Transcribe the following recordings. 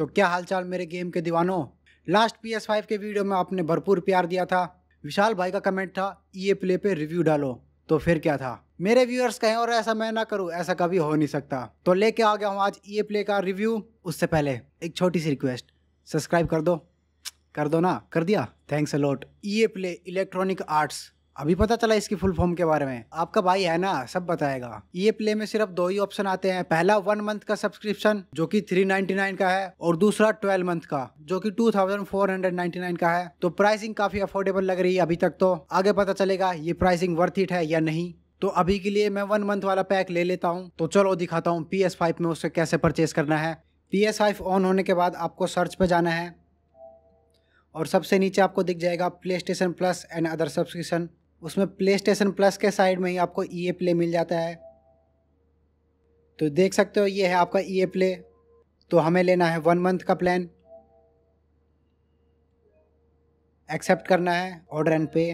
तो क्या हालचाल मेरे गेम के दीवानों लास्ट पी एस फाइव के वीडियो में आपने भरपूर प्यार दिया था विशाल भाई का कमेंट था ई ए प्ले पे रिव्यू डालो तो फिर क्या था मेरे व्यूअर्स कहें और ऐसा मैं ना करूं ऐसा कभी हो नहीं सकता तो लेके आ गया हूँ आज ई ए प्ले का रिव्यू उससे पहले एक छोटी सी रिक्वेस्ट सब्सक्राइब कर दो कर दो ना कर दिया thanks a lot E Play Electronic Arts अभी पता चला इसकी फुल फॉर्म के बारे में आपका भाई है ना सब बताएगा ये प्ले में सिर्फ दो ही ऑप्शन आते हैं पहला वन मंथ का सब्सक्रिप्शन जो कि 399 का है और दूसरा 12 मंथ का जो कि 2499 का है तो प्राइसिंग काफी अफोर्डेबल लग रही है अभी तक तो आगे पता चलेगा ये प्राइसिंग वर्थ इट है या नहीं तो अभी के लिए मैं वन मंथ वाला पैक ले लेता हूँ तो चलो दिखाता हूँ पी में उसे कैसे परचेज करना है पी ऑन होने के बाद आपको सर्च पर जाना है और सबसे नीचे आपको दिख जाएगा PlayStation Plus and other subscription उसमें प्ले स्टेशन प्लस के साइड में ही आपको ई ए प्ले मिल जाता है तो देख सकते हो ये है आपका ई ए प्ले तो हमें लेना है वन मंथ का प्लान एक्सेप्ट करना है order and pay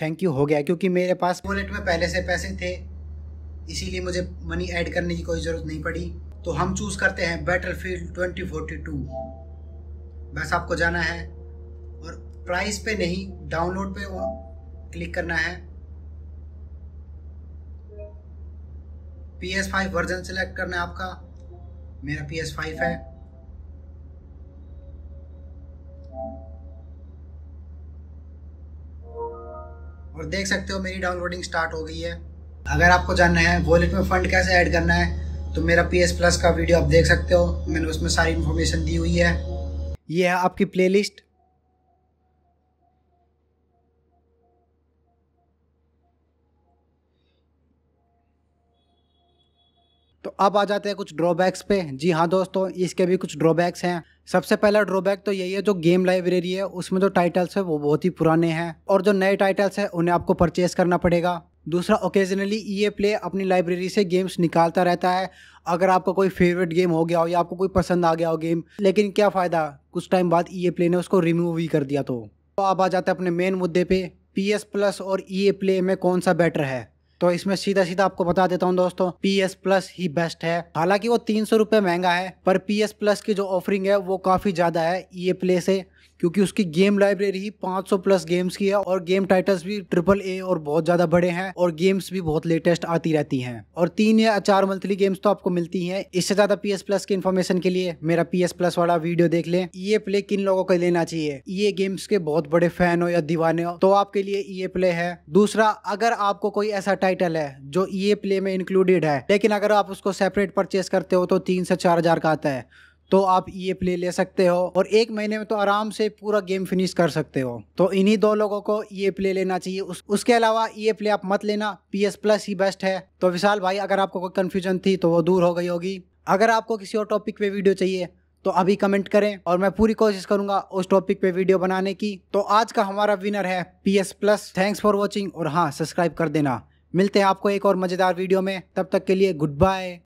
thank you हो गया क्योंकि मेरे पास वॉलेट में पहले से पैसे थे इसीलिए मुझे मनी ऐड करने की कोई ज़रूरत नहीं पड़ी तो हम चूज़ करते हैं Battlefield twenty forty two बस आपको जाना है और प्राइस पे नहीं डाउनलोड पे क्लिक करना है P S five version select करना है आपका मेरा पी एस फाइव है और देख सकते हो मेरी डाउनलोडिंग स्टार्ट हो गई है अगर आपको जानना है वॉलेट में फंड कैसे ऐड करना है तो मेरा पी एस प्लस का वीडियो आप देख सकते हो मैंने उसमें सारी इन्फॉर्मेशन दी हुई है ये है आपकी प्लेलिस्ट तो अब आ जाते हैं कुछ ड्रॉबैक्स पे जी हाँ दोस्तों इसके भी कुछ ड्रॉबैक्स हैं सबसे पहला ड्रॉबैक तो यही है जो गेम लाइब्रेरी है उसमें जो टाइटल्स है वो बहुत ही पुराने हैं और जो नए टाइटल्स हैं उन्हें आपको परचेस करना पड़ेगा दूसरा ओकेजनली ये प्ले अपनी लाइब्रेरी से गेम्स निकालता रहता है अगर आपका कोई फेवरेट गेम हो गया हो या आपको कोई पसंद आ गया हो गेम लेकिन क्या फ़ायदा कुछ टाइम बाद ई प्ले ने उसको रिमूव ही कर दिया तो।, तो, अब आ जाते हैं अपने मेन मुद्दे पे पी एस प्लस और ई प्ले में कौन सा बेटर है तो इसमें सीधा सीधा आपको बता देता हूँ दोस्तों पी एस प्लस ही बेस्ट है हालांकि वो तीन सौ महंगा है पर पी एस प्लस की जो ऑफरिंग है वो काफी ज्यादा है ई ए प्ले से क्योंकि उसकी गेम लाइब्रेरी ही 500 प्लस गेम्स की है और गेम टाइटल्स भी ट्रिपल ए और बहुत ज़्यादा बड़े हैं और गेम्स भी बहुत लेटेस्ट आती रहती हैं और तीन या चार मंथली गेम्स तो आपको मिलती हैं इससे ज़्यादा पी एस प्लस की इन्फॉर्मेशन के लिए मेरा पी एस प्लस वाला वीडियो देख लें ये प्ले किन लोगों को लेना चाहिए ये गेम्स के बहुत बड़े फैन हो या दीवाने हो तो आपके लिए ये प्ले है दूसरा अगर आपको कोई ऐसा टाइटल है जो ये प्ले में इंक्लूडेड है लेकिन अगर आप उसको सेपरेट परचेस करते हो तो तीन से चार हजार का आता है तो आप ये e प्ले ले सकते हो और एक महीने में तो आराम से पूरा गेम फिनिश कर सकते हो तो इन्हीं दो लोगों को ये e प्ले लेना चाहिए उस, उसके अलावा ये e प्ले आप मत लेना पी एस प्लस ही बेस्ट है तो विशाल भाई अगर आपको कोई कन्फ्यूजन थी तो वो दूर हो गई होगी अगर आपको किसी और टॉपिक पे वीडियो चाहिए तो अभी कमेंट करें और मैं पूरी कोशिश करूंगा उस टॉपिक पे वीडियो बनाने की तो आज का हमारा विनर है P S plus thanks for watching और हाँ सब्सक्राइब कर देना मिलते हैं आपको एक और मज़ेदार वीडियो में तब तक के लिए गुड बाय